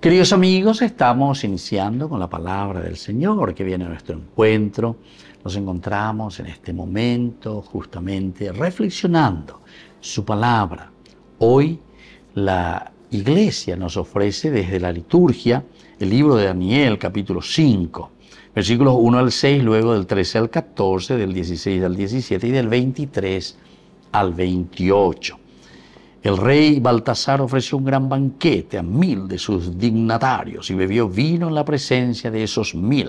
Queridos amigos, estamos iniciando con la palabra del Señor que viene a nuestro encuentro. Nos encontramos en este momento justamente reflexionando su palabra. Hoy la iglesia nos ofrece desde la liturgia el libro de Daniel capítulo 5, versículos 1 al 6, luego del 13 al 14, del 16 al 17 y del 23 al 28. El rey Baltasar ofreció un gran banquete a mil de sus dignatarios y bebió vino en la presencia de esos mil.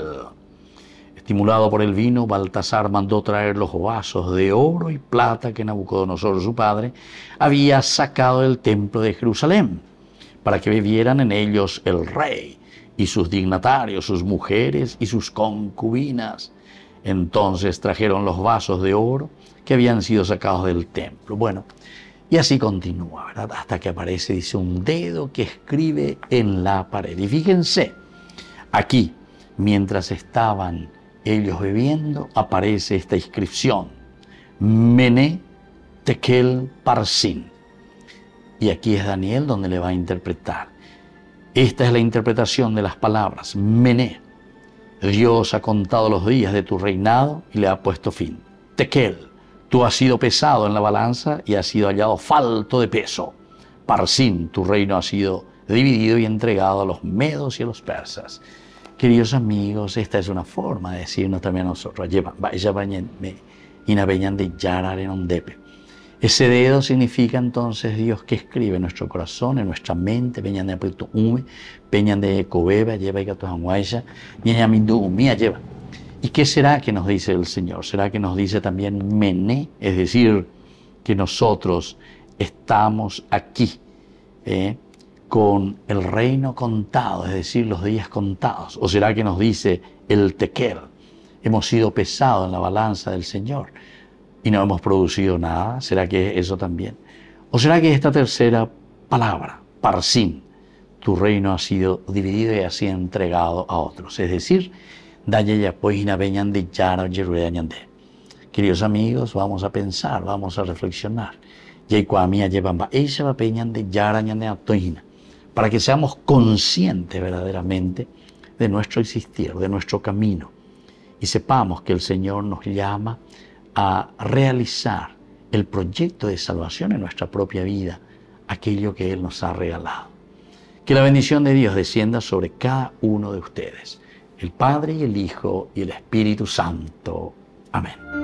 Estimulado por el vino, Baltasar mandó traer los vasos de oro y plata que Nabucodonosor, su padre, había sacado del templo de Jerusalén, para que bebieran en ellos el rey y sus dignatarios, sus mujeres y sus concubinas. Entonces trajeron los vasos de oro que habían sido sacados del templo. Bueno, y así continúa, ¿verdad? Hasta que aparece, dice, un dedo que escribe en la pared. Y fíjense, aquí, mientras estaban ellos bebiendo, aparece esta inscripción, Mene Tekel Parsin. Y aquí es Daniel donde le va a interpretar. Esta es la interpretación de las palabras, Mene. Dios ha contado los días de tu reinado y le ha puesto fin. Tekel Tú has sido pesado en la balanza y has sido hallado falto de peso. sin tu reino ha sido dividido y entregado a los medos y a los persas. Queridos amigos, esta es una forma de decirnos también a nosotros. de Ese dedo significa entonces Dios que escribe en nuestro corazón, en nuestra mente, peñan de aprieto ume, peñan de cobeba, lleva y gatos anguaya, y lleva. ¿Y qué será que nos dice el Señor? ¿Será que nos dice también mené? Es decir, que nosotros estamos aquí eh, con el reino contado, es decir, los días contados. ¿O será que nos dice el tequer? Hemos sido pesados en la balanza del Señor y no hemos producido nada. ¿Será que es eso también? ¿O será que esta tercera palabra, Parsim, tu reino ha sido dividido y ha sido entregado a otros? Es decir, Queridos amigos, vamos a pensar, vamos a reflexionar. E Para que seamos conscientes verdaderamente de nuestro existir, de nuestro camino, y sepamos que el Señor nos llama a realizar el proyecto de salvación en nuestra propia vida, aquello que Él nos ha regalado. Que la bendición de Dios descienda sobre cada uno de ustedes el Padre y el Hijo y el Espíritu Santo. Amén.